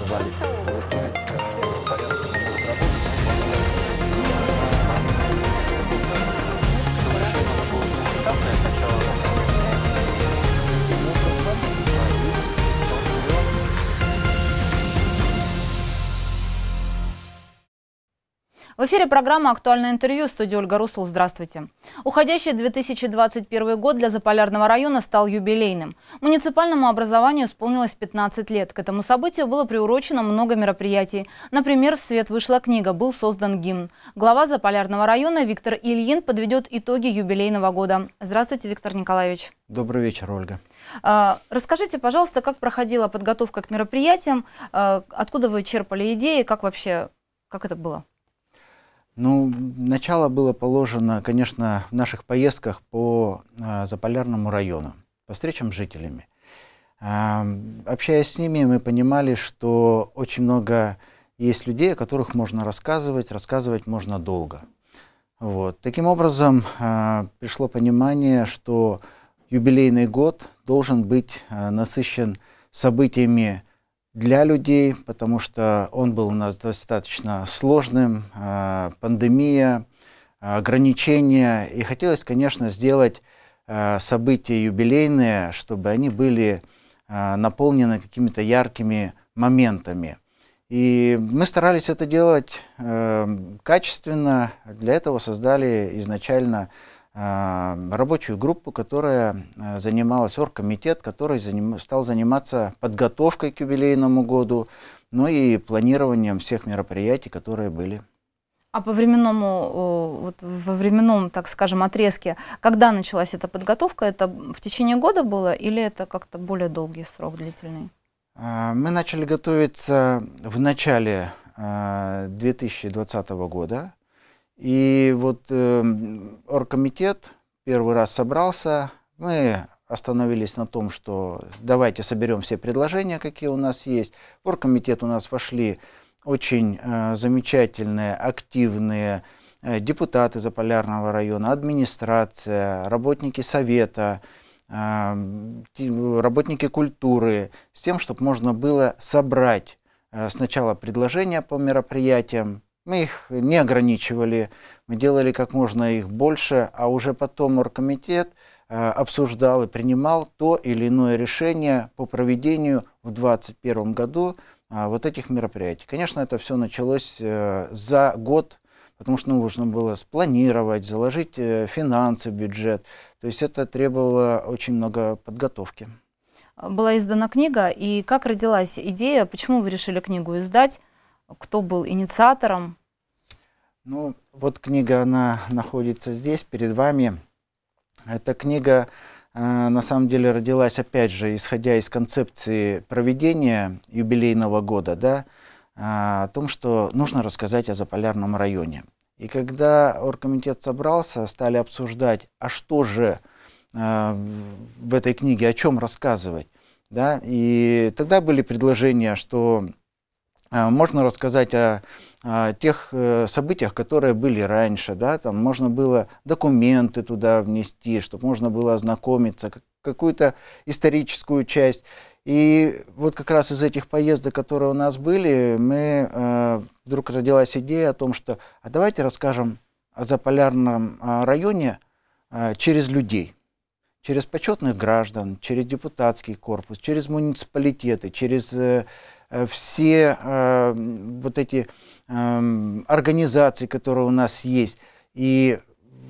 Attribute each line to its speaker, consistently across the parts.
Speaker 1: Рвали. В эфире программа «Актуальное интервью» в студии Ольга Русул. Здравствуйте. Уходящий 2021 год для Заполярного района стал юбилейным. Муниципальному образованию исполнилось 15 лет. К этому событию было приурочено много мероприятий. Например, в свет вышла книга, был создан гимн. Глава Заполярного района Виктор Ильин подведет итоги юбилейного года. Здравствуйте, Виктор Николаевич. Добрый вечер, Ольга. А, расскажите, пожалуйста, как проходила подготовка к мероприятиям, а, откуда вы черпали идеи, как вообще, как это было?
Speaker 2: Ну, начало было положено, конечно, в наших поездках по а, Заполярному району, по встречам с жителями. А, общаясь с ними, мы понимали, что очень много есть людей, о которых можно рассказывать, рассказывать можно долго. Вот. Таким образом, а, пришло понимание, что юбилейный год должен быть а, насыщен событиями для людей, потому что он был у нас достаточно сложным, э, пандемия, ограничения. И хотелось, конечно, сделать э, события юбилейные, чтобы они были э, наполнены какими-то яркими моментами. И мы старались это делать э, качественно. Для этого создали изначально Э, рабочую группу, которая э, занималась, оргкомитет, который заним, стал заниматься подготовкой к юбилейному году, ну и планированием всех мероприятий, которые были.
Speaker 1: А по временному, вот во временном, так скажем, отрезке, когда началась эта подготовка? Это в течение года было или это как-то более долгий срок длительный?
Speaker 2: Э, мы начали готовиться в начале 2020 года. И вот э, оргкомитет первый раз собрался, мы остановились на том, что давайте соберем все предложения, какие у нас есть. В оргкомитет у нас вошли очень э, замечательные, активные э, депутаты Заполярного района, администрация, работники совета, э, работники культуры, с тем, чтобы можно было собрать э, сначала предложения по мероприятиям, мы их не ограничивали, мы делали как можно их больше, а уже потом оргкомитет э, обсуждал и принимал то или иное решение по проведению в 2021 году э, вот этих мероприятий. Конечно, это все началось э, за год, потому что нужно было спланировать, заложить финансы, бюджет. То есть это требовало очень много подготовки.
Speaker 1: Была издана книга, и как родилась идея, почему вы решили книгу издать? кто был инициатором?
Speaker 2: Ну, вот книга, она находится здесь, перед вами. Эта книга э, на самом деле родилась, опять же, исходя из концепции проведения юбилейного года, да, э, о том, что нужно рассказать о заполярном районе. И когда оргкомитет собрался, стали обсуждать, а что же э, в этой книге, о чем рассказывать. Да? И тогда были предложения, что а, можно рассказать о, о тех э, событиях, которые были раньше, да, там можно было документы туда внести, чтобы можно было ознакомиться, какую-то историческую часть. И вот как раз из этих поездок, которые у нас были, мы, э, вдруг родилась идея о том, что а давайте расскажем о заполярном а, районе а, через людей, через почетных граждан, через депутатский корпус, через муниципалитеты, через э, Э, все э, вот эти э, организации, которые у нас есть. И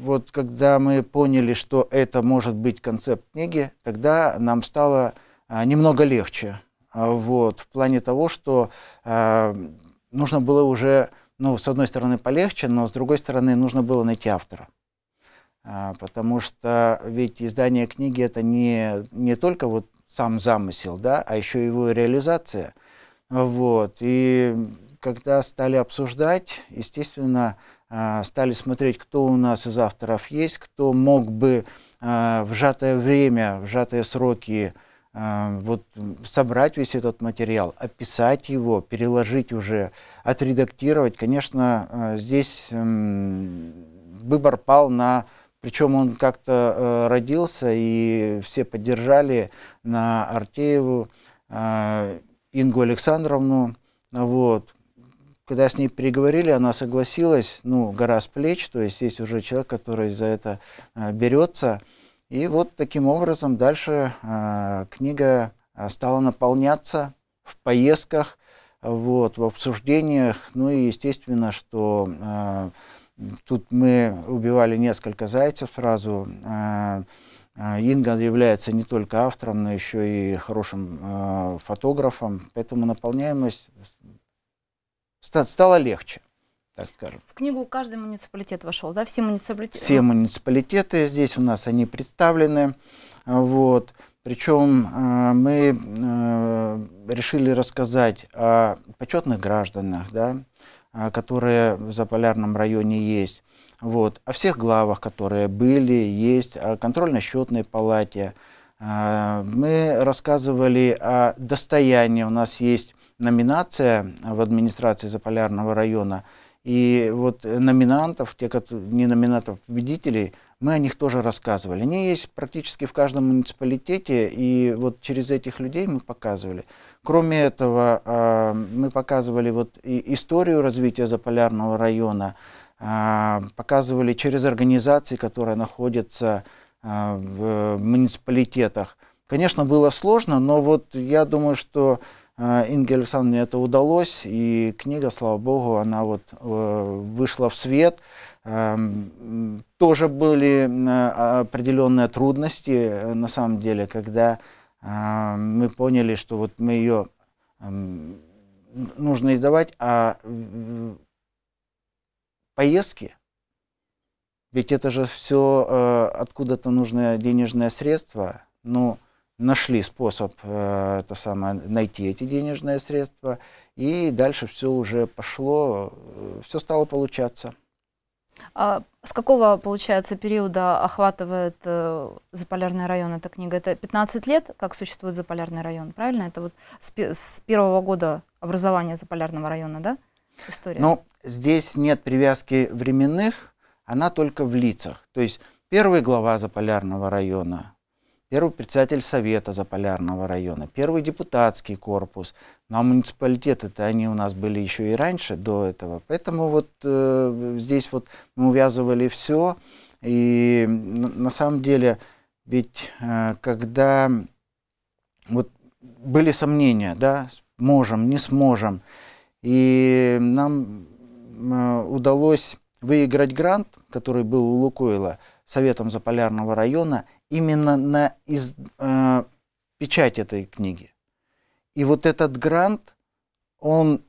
Speaker 2: вот когда мы поняли, что это может быть концепт книги, тогда нам стало э, немного легче. А вот, в плане того, что э, нужно было уже, ну, с одной стороны, полегче, но с другой стороны, нужно было найти автора. А, потому что ведь издание книги это не, не только вот сам замысел, да, а еще его реализация. Вот. И когда стали обсуждать, естественно, а, стали смотреть, кто у нас из авторов есть, кто мог бы а, в сжатое время, в сжатые сроки а, вот собрать весь этот материал, описать его, переложить уже, отредактировать, конечно, здесь выбор пал на, причем он как-то э, родился, и все поддержали на Артееву, Ингу Александровну. Вот. Когда с ней переговорили, она согласилась, ну, гора с плеч, то есть есть уже человек, который за это э, берется. И вот таким образом дальше э, книга э, стала наполняться в поездках, вот, в обсуждениях. Ну и естественно, что э, тут мы убивали несколько зайцев сразу. Э, а, Инга является не только автором, но еще и хорошим э, фотографом, поэтому наполняемость стала легче, так скажем. В
Speaker 1: книгу каждый муниципалитет вошел, да, все муниципалитеты? Все
Speaker 2: муниципалитеты здесь у нас они представлены, а, вот. Причем э, мы э, решили рассказать о почетных гражданах, да, которые в Заполярном районе есть, вот. О всех главах, которые были, есть, о контрольно-счетной палате. А, мы рассказывали о достоянии. У нас есть номинация в администрации Заполярного района. И вот номинантов, те, не номинантов, а победителей, мы о них тоже рассказывали. Они есть практически в каждом муниципалитете, и вот через этих людей мы показывали. Кроме этого, а, мы показывали вот историю развития Заполярного района, а, показывали через организации, которые находятся а, в муниципалитетах. Конечно, было сложно, но вот я думаю, что а, Инге Александровне это удалось, и книга, слава богу, она вот э, вышла в свет. Э, тоже были э, определенные трудности, на самом деле, когда мы поняли, что вот мы ее нужно издавать, а поездки. Ведь это же все э, откуда-то нужны денежные средства. Ну, нашли способ э, это самое, найти эти денежные средства. И дальше все уже пошло, э, все стало получаться.
Speaker 1: А с какого, получается, периода охватывает э, заполярный район эта книга? Это 15 лет, как существует заполярный район, правильно? Это вот с, с первого года образования заполярного района, да? история? Ну,
Speaker 2: здесь нет привязки временных, она только в лицах. То есть первый глава Заполярного района, первый председатель Совета Заполярного района, первый депутатский корпус. Но ну, а муниципалитеты-то они у нас были еще и раньше, до этого. Поэтому вот э, здесь вот мы увязывали все. И на, на самом деле, ведь э, когда вот были сомнения, да, можем, не сможем, и нам э, удалось выиграть грант, который был у Лукойла, Советом Заполярного района, именно на из, э, печать этой книги. И вот этот грант, он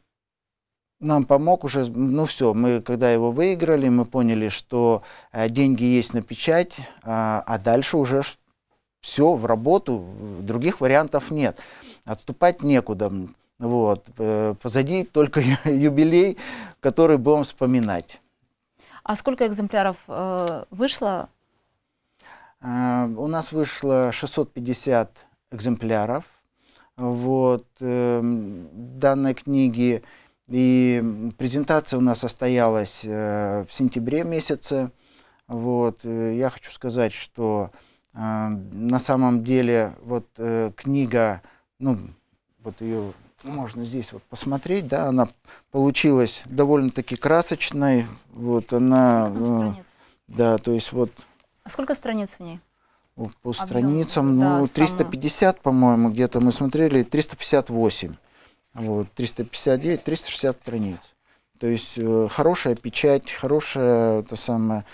Speaker 2: нам помог уже, ну все, мы когда его выиграли, мы поняли, что э, деньги есть на печать, э, а дальше уже все в работу, других вариантов нет. Отступать некуда. Вот. Э, позади только юбилей, который будем вспоминать.
Speaker 1: А сколько экземпляров э, вышло? Э,
Speaker 2: у нас вышло 650 экземпляров. Вот. данной книги и презентация у нас состоялась в сентябре месяце. Вот. Я хочу сказать, что на самом деле вот книга, ну, вот ее можно здесь вот посмотреть, да, она получилась довольно-таки красочной, вот она, а э, да, то есть вот.
Speaker 1: А сколько страниц в ней?
Speaker 2: По Объем, страницам, да, ну, 350, само... по-моему, где-то мы смотрели, 358, вот, 359, 360 страниц. То есть э, хорошая печать, хорошая, это самое,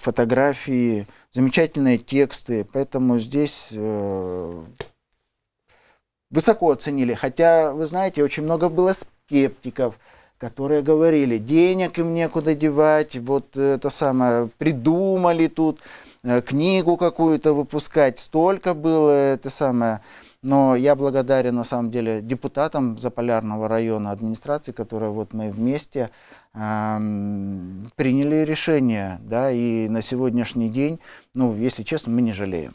Speaker 2: фотографии, замечательные тексты, поэтому здесь э, высоко оценили. Хотя, вы знаете, очень много было скептиков, которые говорили, денег им некуда девать, вот это самое, придумали тут, э, книгу какую-то выпускать, столько было это самое. Но я благодарен на самом деле депутатам Заполярного района администрации, которые вот мы вместе эм, приняли решение, да, и на сегодняшний день, ну, если честно, мы не жалеем.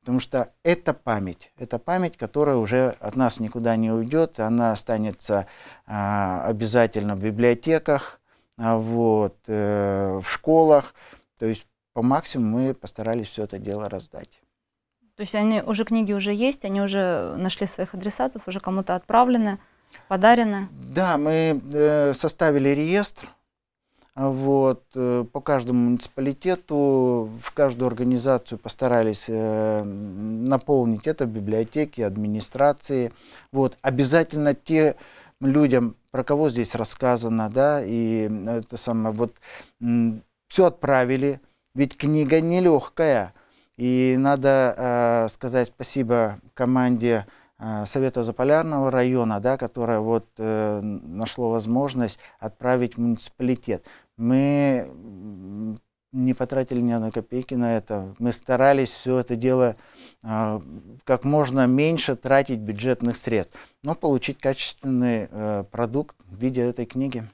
Speaker 2: Потому что это память, это память, которая уже от нас никуда не уйдет, она останется а, обязательно в библиотеках, а, вот, э, в школах. То есть по максимуму мы постарались все это дело раздать.
Speaker 1: То есть они уже книги уже есть, они уже нашли своих адресатов, уже кому-то отправлены, подарены?
Speaker 2: Да, мы э, составили реестр, вот, э, по каждому муниципалитету, в каждую организацию постарались э, наполнить это библиотеки, администрации. Вот, обязательно те людям, про кого здесь рассказано, да, и это самое, вот, все отправили, ведь книга нелегкая. И надо э, сказать спасибо команде э, Совета Заполярного района, да, которая вот э, нашло возможность отправить в муниципалитет. Мы не потратили ни одной копейки на это. Мы старались все это дело э, как можно меньше тратить бюджетных средств, но получить качественный э, продукт в виде этой книги.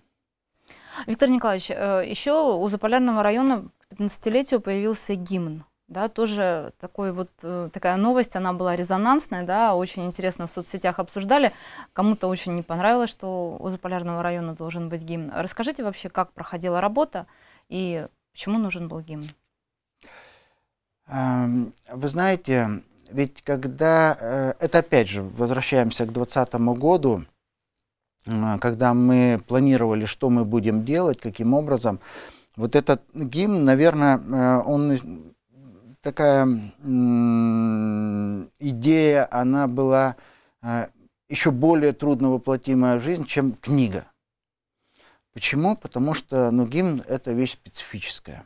Speaker 1: Виктор Николаевич, э, еще у Заполярного района к 15-летию появился гимн да, тоже такой вот, э, такая новость, она была резонансная, да, очень интересно в соцсетях обсуждали, кому-то очень не понравилось, что у Заполярного района должен быть гимн. Расскажите вообще, как проходила работа и почему нужен был гимн?
Speaker 2: Эм, вы знаете, ведь когда, э, это опять же, возвращаемся к 2020 году, когда мы планировали, что мы будем делать, каким образом, вот этот гимн, наверное, э, он такая идея, она была э, еще более трудно воплотимая в жизнь, чем книга. Почему? Потому что ну, гимн – это вещь специфическая.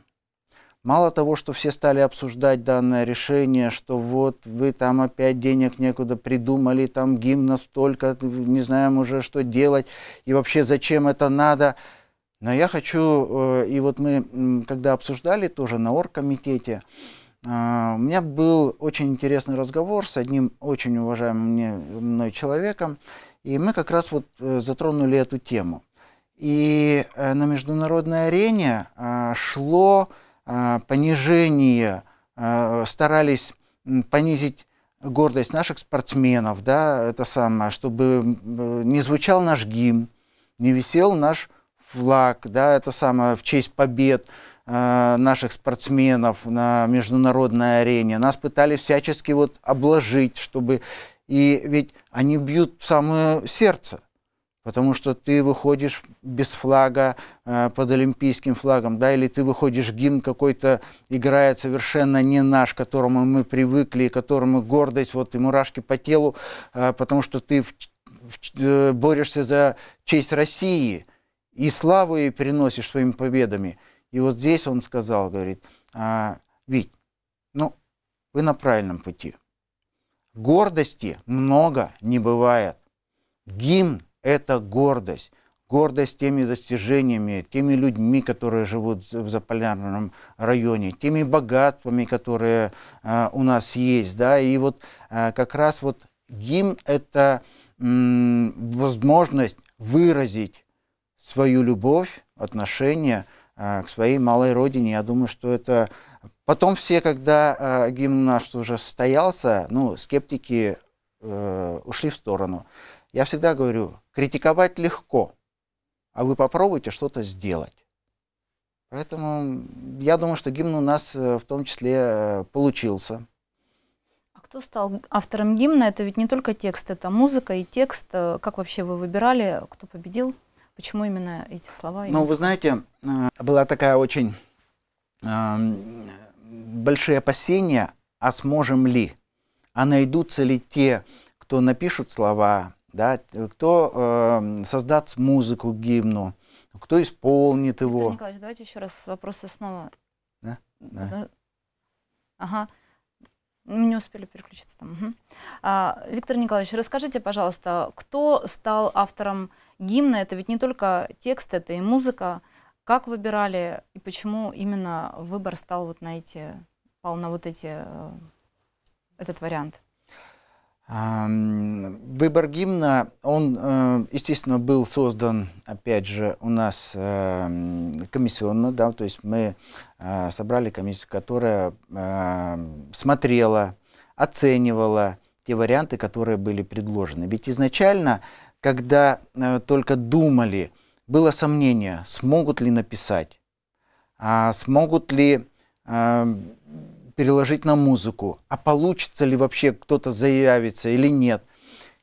Speaker 2: Мало того, что все стали обсуждать данное решение, что вот вы там опять денег некуда придумали, там гимна столько, не знаем уже, что делать, и вообще зачем это надо. Но я хочу, э, и вот мы, когда обсуждали тоже на оргкомитете, комитете а, у меня был очень интересный разговор с одним очень уважаемым мне, мной человеком, и мы как раз вот э, затронули эту тему. И э, на международной арене а, шло а, понижение, старались понизить гордость наших спортсменов, да, это самое, чтобы не звучал наш гимн, не висел наш флаг, да, это самое, в честь побед, Э, наших спортсменов на международной арене. Нас пытались всячески вот обложить, чтобы... И ведь они бьют в самое сердце, потому что ты выходишь без флага, э, под олимпийским флагом, да, или ты выходишь, гимн какой-то играет совершенно не наш, к которому мы привыкли, и которому гордость, вот и мурашки по телу, э, потому что ты борешься за честь России, и славу ей переносишь своими победами – и вот здесь он сказал, говорит, а, Вить, ну, вы на правильном пути. Гордости много не бывает. Гимн – это гордость. Гордость теми достижениями, теми людьми, которые живут в заполярном районе, теми богатствами, которые э, у нас есть. Да? И вот э, как раз вот гимн – это возможность выразить свою любовь, отношения – а, к своей малой родине. Я думаю, что это... Потом все, когда а, гимн наш уже состоялся, ну, скептики э, ушли в сторону. Я всегда говорю, критиковать легко, а вы попробуйте что-то сделать. Поэтому я думаю, что гимн у нас э, в том числе э, получился.
Speaker 1: А кто стал автором гимна? Это ведь не только текст, это музыка и текст. Как вообще вы выбирали, кто победил? Почему именно эти слова? Ну, вы
Speaker 2: знаете, э, была такая очень э, большие опасения, а сможем ли, а найдутся ли те, кто напишут слова, да, кто э, создаст музыку к гимну, кто исполнит его. Виктор
Speaker 1: Николаевич, давайте еще раз вопросы снова.
Speaker 2: Да? Да.
Speaker 1: Ага. Мы не успели переключиться там. Угу. А, Виктор Николаевич, расскажите, пожалуйста, кто стал автором гимна? Это ведь не только текст, это и музыка. Как выбирали и почему именно выбор стал вот на эти, пал на вот эти, э, этот вариант?
Speaker 2: Выбор гимна, он, э, естественно, был создан, опять же, у нас эм, комиссионно, да, то есть мы э, собрали комиссию, которая эм, смотрела, оценивала те варианты, которые были предложены. Ведь изначально, когда э, только думали, было сомнение, смогут ли написать, а смогут ли эм, переложить на музыку. А получится ли вообще кто-то заявится или нет?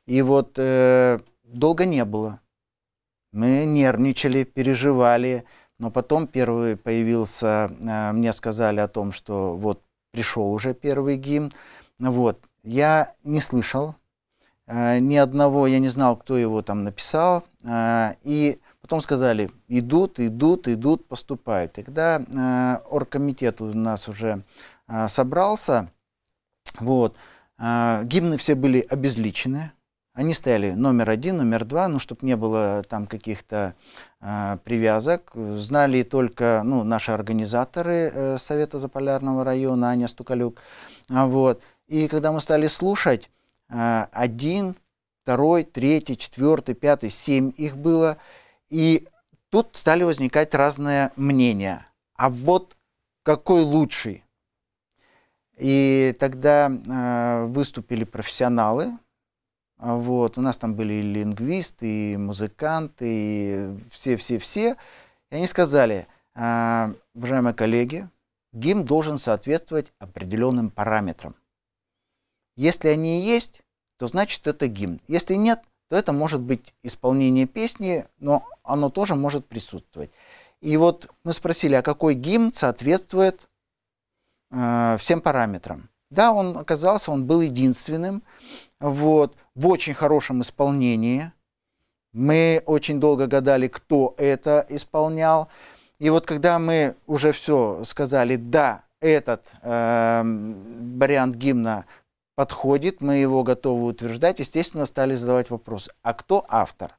Speaker 2: И вот э, долго не было. Мы нервничали, переживали. Но потом первый появился, э, мне сказали о том, что вот пришел уже первый гимн. Вот. Я не слышал э, ни одного, я не знал, кто его там написал. Э, и Потом сказали, идут, идут, идут, поступают. Тогда э, оргкомитет у нас уже Э, собрался. Вот. Э, гимны все были обезличены. Они стояли номер один, номер два, ну, чтобы не было там каких-то э, привязок. Знали только ну, наши организаторы э, Совета Заполярного района, Аня Стукалюк. А, вот. И когда мы стали слушать, э, один, второй, третий, четвертый, пятый, семь их было. И тут стали возникать разные мнения. А вот какой лучший? И тогда э, выступили профессионалы. Вот. У нас там были и лингвисты, и музыканты, и все-все-все. И они сказали, э, уважаемые коллеги, гимн должен соответствовать определенным параметрам. Если они есть, то значит это гимн. Если нет, то это может быть исполнение песни, но оно тоже может присутствовать. И вот мы спросили, а какой гимн соответствует Э, всем параметрам. Да, он оказался, он был единственным, вот, в очень хорошем исполнении. Мы очень долго гадали, кто это исполнял. И вот когда мы уже все сказали, да, этот э, вариант гимна подходит, мы его готовы утверждать, естественно, стали задавать вопрос, а кто автор?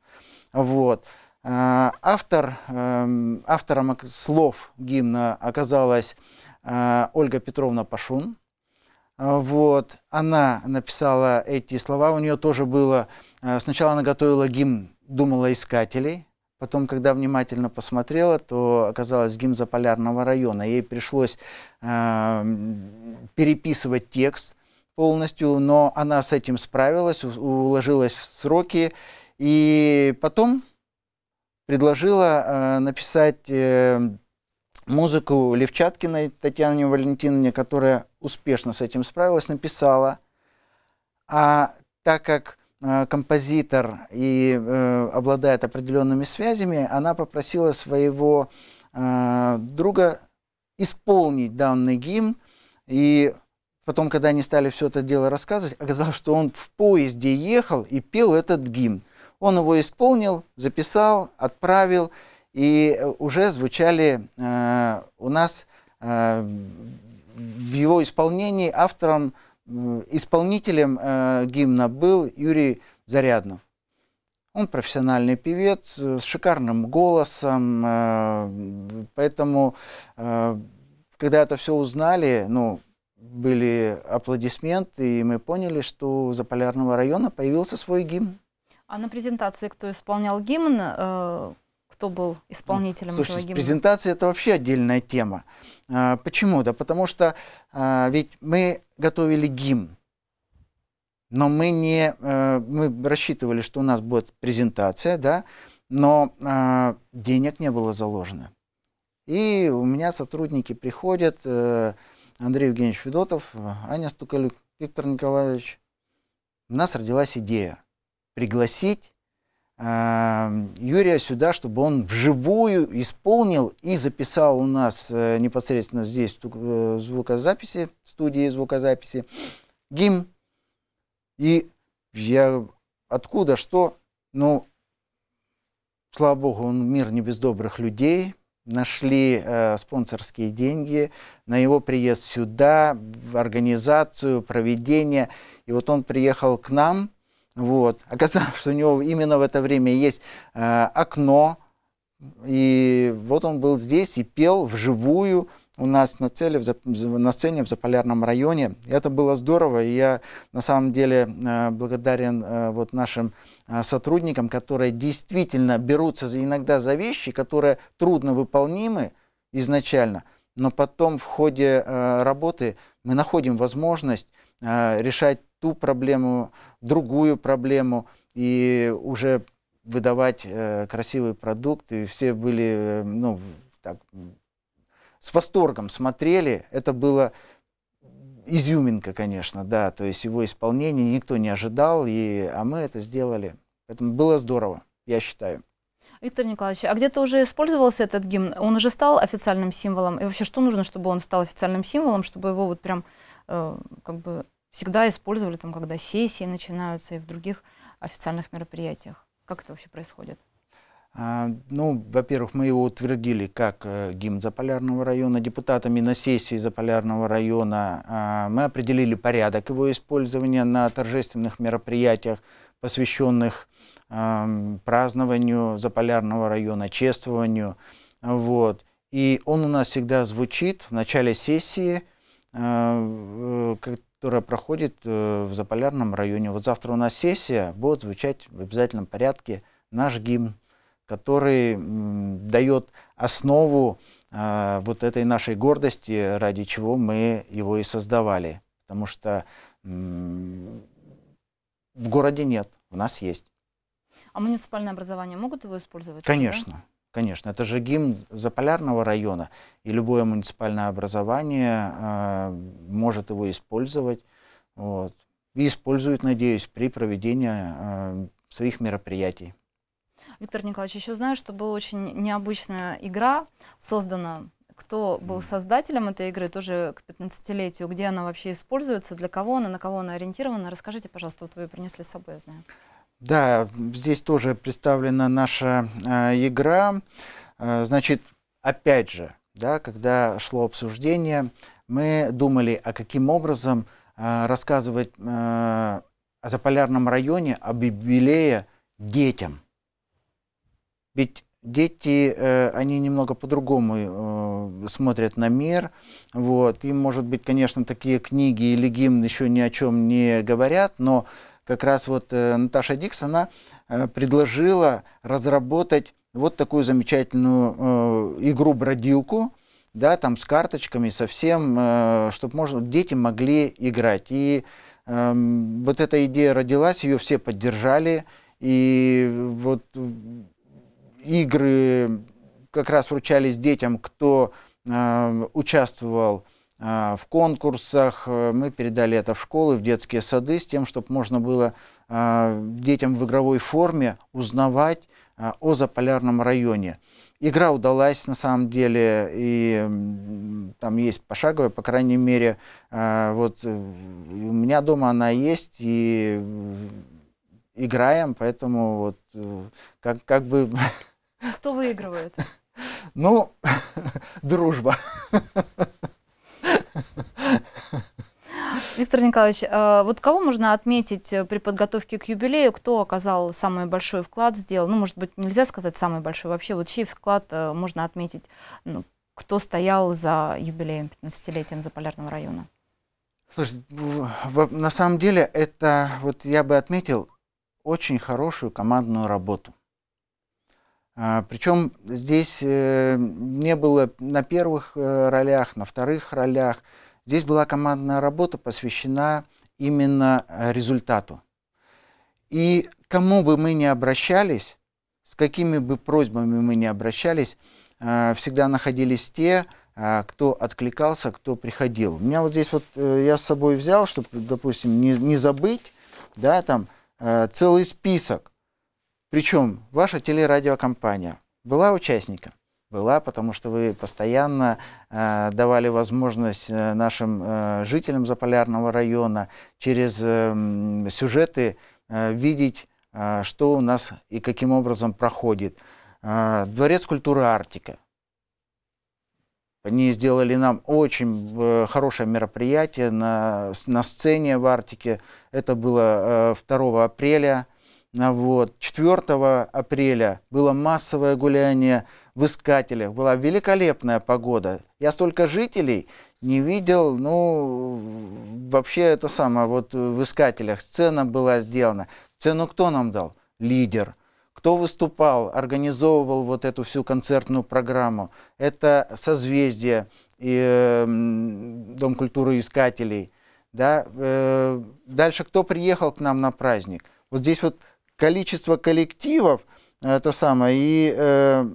Speaker 2: Вот. Э, автор, э, автором слов гимна оказалась а, Ольга Петровна Пашун. А, вот, она написала эти слова, у нее тоже было, а, сначала она готовила гимн «Думала искателей», Потом, когда внимательно посмотрела, то оказалось гимн Заполярного района. Ей пришлось э, переписывать текст полностью, но она с этим справилась, уложилась в сроки. И потом предложила э, написать э, музыку Левчаткиной Татьяне Валентиновне, которая успешно с этим справилась, написала. А так как э, композитор и э, обладает определенными связями, она попросила своего э, друга исполнить данный гимн. И потом, когда они стали все это дело рассказывать, оказалось, что он в поезде ехал и пел этот гимн. Он его исполнил, записал, отправил – и э, уже звучали э, у нас э, в его исполнении автором, э, исполнителем э, гимна был Юрий Заряднов. Он профессиональный певец э, с шикарным голосом, э, поэтому, э, когда это все узнали, ну, были аплодисменты, и мы поняли, что у Заполярного района появился свой гимн.
Speaker 1: А на презентации, кто исполнял гимн, э кто был исполнителем Слушайте, этого гимна?
Speaker 2: презентация – это вообще отдельная тема. А, почему? Да потому что а, ведь мы готовили гимн, но мы не э, мы рассчитывали, что у нас будет презентация, да, но а, денег не было заложено. И у меня сотрудники приходят, э, Андрей Евгеньевич Федотов, Аня Стукалюк, Виктор Николаевич, у нас родилась идея пригласить Эм, Юрия сюда, чтобы он вживую исполнил и записал у нас э, непосредственно здесь в э, звукозаписи, в студии звукозаписи, гимн. И я откуда что? Ну, слава богу, он мир не без добрых людей. Нашли э, спонсорские деньги на его приезд сюда, в организацию, проведение. И вот он приехал к нам – вот. Оказалось, что у него именно в это время есть э, окно, и вот он был здесь и пел вживую у нас на, цели, на сцене в Заполярном районе. Это было здорово, и я на самом деле э, благодарен э, вот нашим э, сотрудникам, которые действительно берутся иногда за вещи, которые трудно выполнимы изначально, но потом в ходе работы мы находим возможность решать ту проблему, другую проблему, и уже выдавать э, красивый продукт, и все были, э, ну, так, с восторгом смотрели, это было изюминка, конечно, да, то есть его исполнение никто не ожидал, и, а мы это сделали. Поэтому было здорово, я считаю.
Speaker 1: Виктор Николаевич, а где-то уже использовался этот гимн? Он уже стал официальным символом? И вообще, что нужно, чтобы он стал официальным символом, чтобы его вот прям э, как бы всегда использовали, там, когда сессии начинаются и в других официальных мероприятиях? Как это вообще происходит?
Speaker 2: А, ну, во-первых, мы его утвердили как э, гимн Заполярного района депутатами на сессии Заполярного района. А, мы определили порядок его использования на торжественных мероприятиях, посвященных э, празднованию Заполярного района, чествованию. Вот. И он у нас всегда звучит в начале сессии, э, э которая проходит э, в Заполярном районе. Вот завтра у нас сессия, будет звучать в обязательном порядке наш гимн, который дает основу э, вот этой нашей гордости, ради чего мы его и создавали. Потому что в городе нет, у нас есть.
Speaker 1: А муниципальное образование могут его использовать? Конечно.
Speaker 2: Да? Конечно, это же гимн Заполярного района, и любое муниципальное образование э, может его использовать. Вот. И используют, надеюсь, при проведении э, своих мероприятий.
Speaker 1: Виктор Николаевич, еще знаю, что была очень необычная игра создана. Кто был создателем этой игры, тоже к 15-летию, где она вообще используется, для кого она, на кого она ориентирована? Расскажите, пожалуйста, вот вы принесли с собой, я знаю.
Speaker 2: Да, здесь тоже представлена наша э, игра. Э, значит, опять же, да, когда шло обсуждение, мы думали, а каким образом э, рассказывать э, о заполярном районе, об юбилее детям. Ведь дети, э, они немного по-другому э, смотрят на мир. Вот. Им, может быть, конечно, такие книги или гимн еще ни о чем не говорят, но как раз вот э, Наташа Дикс, она э, предложила разработать вот такую замечательную э, игру-бродилку, да, там с карточками, со всем, чтобы можно, дети могли играть. И эм, вот эта идея родилась, ее все поддержали, и вот игры как раз вручались детям, кто участвовал а, в конкурсах. Э, мы передали это в школы, в детские сады, с тем, чтобы можно было а, детям в игровой форме узнавать а, о заполярном районе. Игра удалась на самом деле, и там есть пошаговая, по крайней мере, вот э, у меня дома она есть, и э, играем, поэтому вот как, как бы...
Speaker 1: Кто выигрывает?
Speaker 2: Ну, дружба.
Speaker 1: Виктор Николаевич, а, вот кого можно отметить э, при подготовке к юбилею, кто оказал самый большой вклад, сделал, ну, может быть, нельзя сказать самый большой, вообще вот чей вклад э, можно отметить, ну, кто стоял за юбилеем, 15-летием Заполярного района?
Speaker 2: Слушай, ну, на самом деле это, вот я бы отметил, очень хорошую командную работу. А, причем здесь э, не было на первых ролях, на вторых ролях, Здесь была командная работа, посвящена именно э, результату. И кому бы мы ни обращались, с какими бы просьбами мы ни обращались, э, всегда находились те, э, кто откликался, кто приходил. У меня вот здесь вот я с собой взял, чтобы, допустим, не, не забыть, да, там целый список. Причем ваша телерадиокомпания была участником была, потому что вы постоянно э, давали возможность э, нашим э, жителям Заполярного района через э, сюжеты э, видеть, э, что у нас и каким образом проходит. Э, Дворец культуры Арктика. Они сделали нам очень э, хорошее мероприятие на, на сцене в Арктике. Это было э, 2 апреля. Вот. 4 апреля было массовое гуляние в Искателях была великолепная погода. Я столько жителей не видел, ну, вообще это самое, вот э, в Искателях сцена была сделана. Цену кто нам дал? Лидер. Кто выступал, организовывал вот эту всю концертную программу? Это «Созвездие» и э, Дом культуры искателей. Да? Э, дальше кто приехал к нам на праздник? Вот здесь вот количество коллективов – это самое, и э,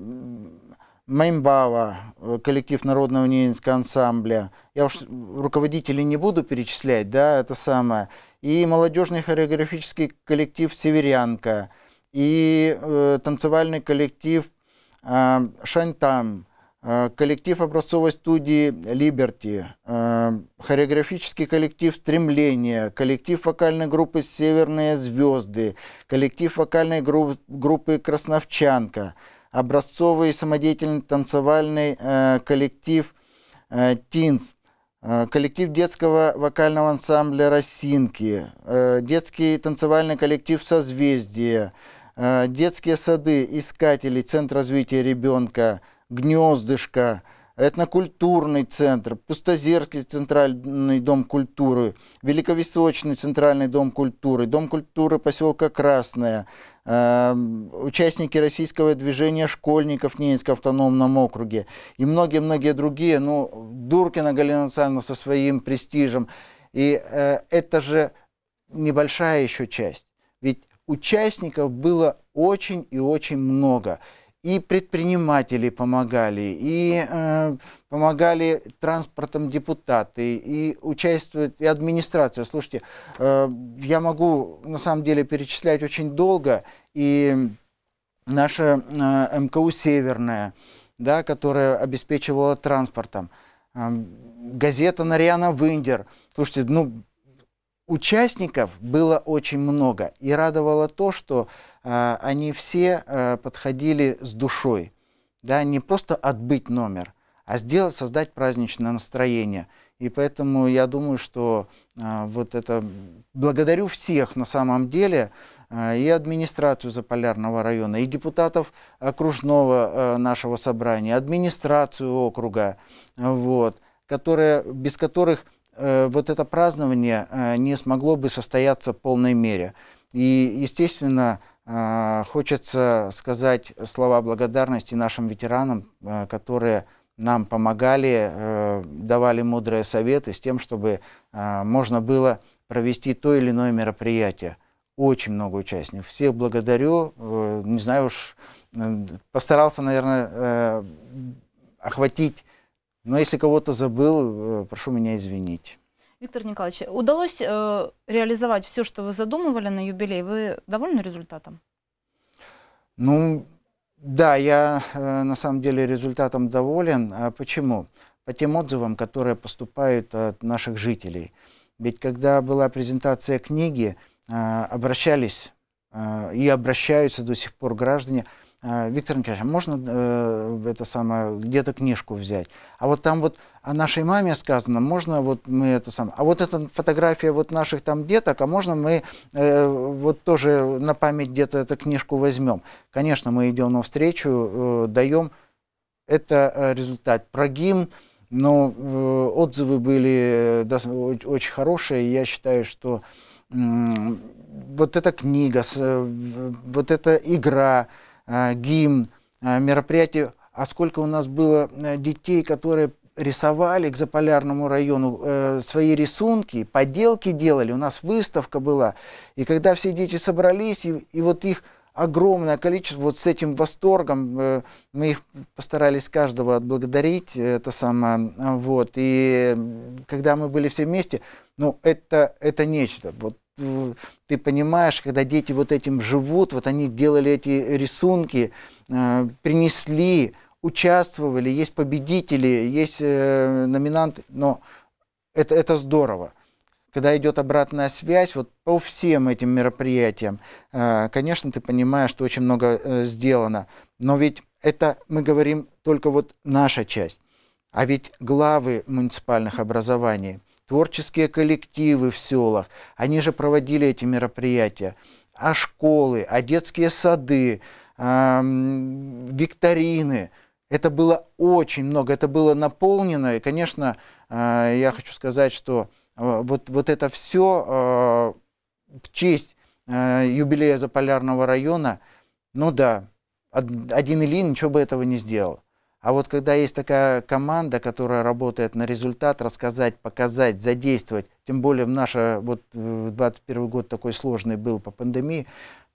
Speaker 2: Маймбава, э, коллектив Народного униенского ансамбля. Я уж руководителей не буду перечислять, да, это самое. И молодежный хореографический коллектив «Северянка», и э, танцевальный коллектив э, «Шаньтам», Э, коллектив образцовой студии «Либерти», э, хореографический коллектив «Стремление», коллектив вокальной группы «Северные звезды», коллектив вокальной групп, группы «Красновчанка», образцовый самодеятельный танцевальный э, коллектив «Тинс», коллектив детского вокального ансамбля «Росинки», детский танцевальный коллектив «Созвездие», детские сады «Искатели», Центр развития ребенка – гнездышко, этнокультурный центр, Пустозерский центральный дом культуры, Великовисочный центральный дом культуры, дом культуры поселка Красная, э, эм, участники российского движения школьников в Ненецком автономном округе и многие-многие другие. Ну, Дуркина Галина Александровна со своим престижем. И э, это же небольшая еще часть. Ведь участников было очень и очень много и предприниматели помогали, и э, помогали транспортом депутаты, и участвует и администрация. Слушайте, э, я могу на самом деле перечислять очень долго, и наша э, МКУ «Северная», да, которая обеспечивала транспортом, э, газета «Нариана Виндер». Слушайте, ну, участников было очень много, и радовало то, что а, они все э, подходили с душой. Да, не просто отбыть номер, а сделать, создать праздничное настроение. И поэтому я думаю, что э, вот это благодарю всех на самом деле, э, и администрацию Заполярного района, и депутатов окружного нашего собрания, администрацию округа, вот, которые, без которых вот это празднование не смогло бы состояться в полной мере. И, естественно, а, хочется сказать слова благодарности нашим ветеранам, а, которые нам помогали, э, давали мудрые советы с тем, чтобы а, можно было провести то или иное мероприятие. Очень много участников. Всех благодарю. Э, не знаю уж, э, постарался, наверное, охватить. Но если кого-то забыл, прошу меня извинить.
Speaker 1: Виктор Николаевич, удалось э, реализовать все, что вы задумывали на юбилей. Вы довольны результатом?
Speaker 2: Ну, да, я э, на самом деле результатом доволен. А почему? По тем отзывам, которые поступают от наших жителей. Ведь когда была презентация книги, э, обращались э, и обращаются до сих пор граждане – Э, Виктор Николаевич, а можно э, это самое, где-то книжку взять? А вот там вот о нашей маме сказано, можно вот мы это самое, а вот эта фотография вот наших там деток, а можно мы э, вот тоже на память где-то эту книжку возьмем? Конечно, мы идем навстречу, э, даем, это э, результат. Прогим, но ну, э, отзывы были э, да, очень хорошие, я считаю, что э, вот эта книга, э, вот эта игра, Э, гимн, э, мероприятий, а сколько у нас было э, детей, которые рисовали к заполярному району э, свои рисунки, поделки делали, у нас выставка была. И когда все дети собрались, и, и вот их огромное количество, вот с этим восторгом, э, мы их постарались каждого отблагодарить, это самое, вот, и когда мы были все вместе, ну, это, это нечто, вот, ты понимаешь, когда дети вот этим живут, вот они делали эти рисунки, э, принесли, участвовали, есть победители, есть э, номинанты, но это, это здорово. Когда идет обратная связь, вот по всем этим мероприятиям, э, конечно, ты понимаешь, что очень много сделано, но ведь это мы говорим только вот наша часть. А ведь главы муниципальных образований, творческие коллективы в селах. Они же проводили эти мероприятия. А школы, а детские сады, а, викторины. Это было очень много, это было наполнено. И, конечно, э, я хочу сказать, что э, вот, вот это все э, в честь юбилея Заполярного района, ну да, один Ильин ничего бы этого не сделал. А вот когда есть такая команда, которая работает на результат, рассказать, показать, задействовать, тем более в наш, вот 21 год такой сложный был по пандемии,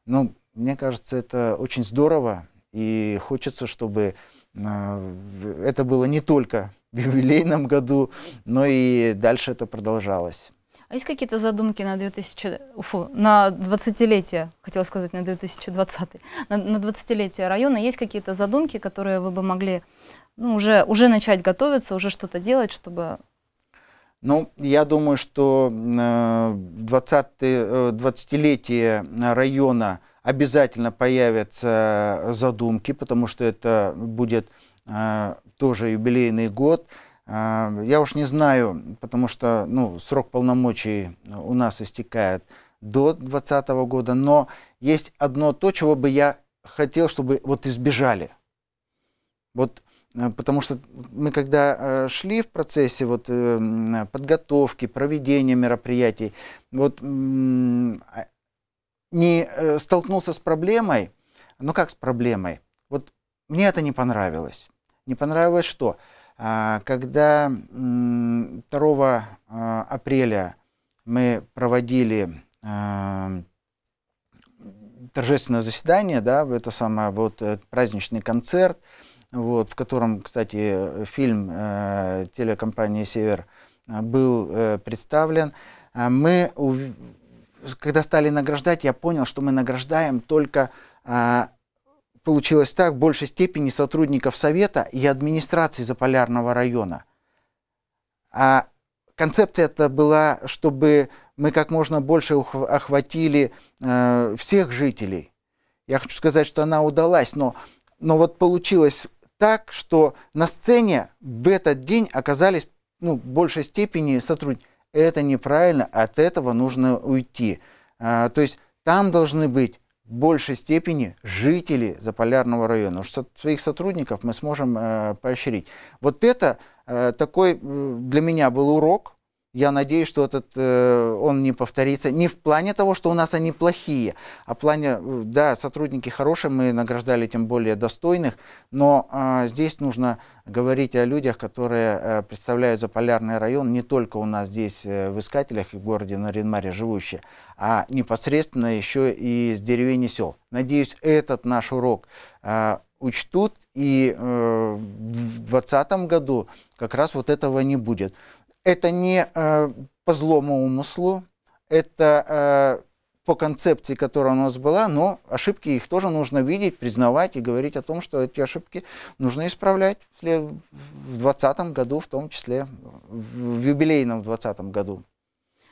Speaker 2: ну, мне кажется, это очень здорово, и хочется, чтобы э, это было не только в юбилейном году, но и дальше это продолжалось.
Speaker 1: А есть какие-то задумки на 2000, уфу, на 20-летие, хотела сказать на 2020, на, на 20-летие района, есть какие-то задумки, которые вы бы могли ну, уже, уже начать готовиться, уже что-то делать, чтобы...
Speaker 2: Ну, я думаю, что 20, э, 20-летие э, района обязательно появятся задумки, потому что это будет э, тоже юбилейный год. А, я уж не знаю, потому что ну, срок полномочий у нас истекает до 2020 года, но есть одно то, чего бы я хотел, чтобы вот избежали. Вот, э, потому что мы когда э, шли в процессе вот, э, подготовки, проведения мероприятий, вот, не столкнулся с проблемой, ну как с проблемой? Вот мне это не понравилось. Не понравилось что? А, когда 2 а, апреля мы проводили а, торжественное заседание, да, это самое, вот праздничный концерт, вот, в котором, кстати, фильм э, телекомпании «Север» э, был э, представлен. Мы, когда стали награждать, я понял, что мы награждаем только Получилось так, в большей степени сотрудников Совета и администрации Заполярного района. А концепция это была, чтобы мы как можно больше охватили э, всех жителей. Я хочу сказать, что она удалась, но, но вот получилось так, что на сцене в этот день оказались ну, в большей степени сотрудники. Это неправильно, от этого нужно уйти. А, то есть там должны быть большей степени жители заполярного района. Уж своих сотрудников мы сможем э, поощрить. Вот это э, такой э, для меня был урок, я надеюсь, что этот, э, он не повторится. Не в плане того, что у нас они плохие, а в плане, э, да, сотрудники хорошие, мы награждали тем более достойных, но а, здесь нужно говорить о людях, которые э, представляют заполярный район не только у нас здесь в Искателях и в городе Наринмаре живущие, а непосредственно еще и с деревень и сел. Надеюсь, этот наш урок а, учтут, и э, в 2020 году как раз вот этого не будет. Это не э, по злому умыслу, это э, по концепции, которая у нас была, но ошибки их тоже нужно видеть, признавать и говорить о том, что эти ошибки нужно исправлять в 2020 году, в том числе в юбилейном 2020 году.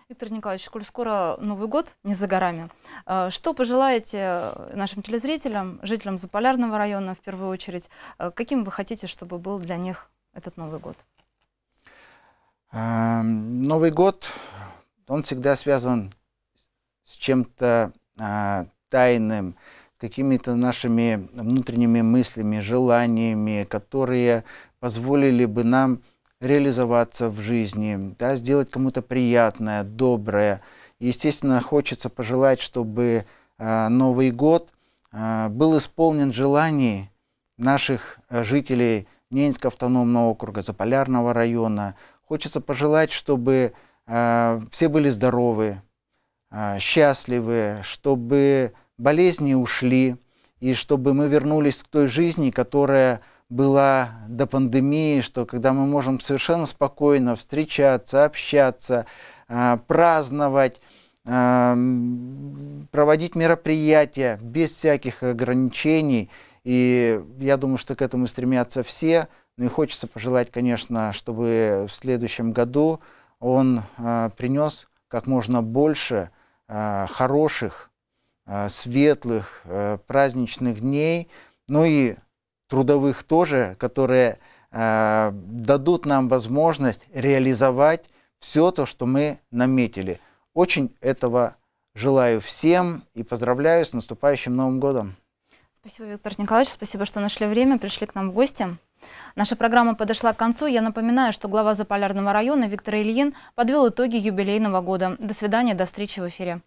Speaker 1: Виктор Николаевич, коль скоро Новый год не за горами, э, что пожелаете э, нашим телезрителям, жителям Заполярного района в первую очередь? Э, каким вы хотите, чтобы был для них этот Новый год?
Speaker 2: Новый год, он всегда связан с чем-то а, тайным, с какими-то нашими внутренними мыслями, желаниями, которые позволили бы нам реализоваться в жизни, да, сделать кому-то приятное, доброе. естественно, хочется пожелать, чтобы а, Новый год а, был исполнен желаний наших жителей Ненецкого автономного округа, Заполярного района, Хочется пожелать, чтобы э, все были здоровы, э, счастливы, чтобы болезни ушли, и чтобы мы вернулись к той жизни, которая была до пандемии, что когда мы можем совершенно спокойно встречаться, общаться, э, праздновать, э, проводить мероприятия без всяких ограничений. И я думаю, что к этому стремятся все. Ну и хочется пожелать, конечно, чтобы в следующем году он э, принес как можно больше э, хороших, э, светлых, э, праздничных дней, ну и трудовых тоже, которые э, дадут нам возможность реализовать все то, что мы наметили. Очень этого желаю всем и поздравляю с наступающим Новым годом.
Speaker 1: Спасибо, Виктор Николаевич, спасибо, что нашли время, пришли к нам в гости. Наша программа подошла к концу. Я напоминаю, что глава Заполярного района Виктор Ильин подвел итоги юбилейного года. До свидания, до встречи в эфире.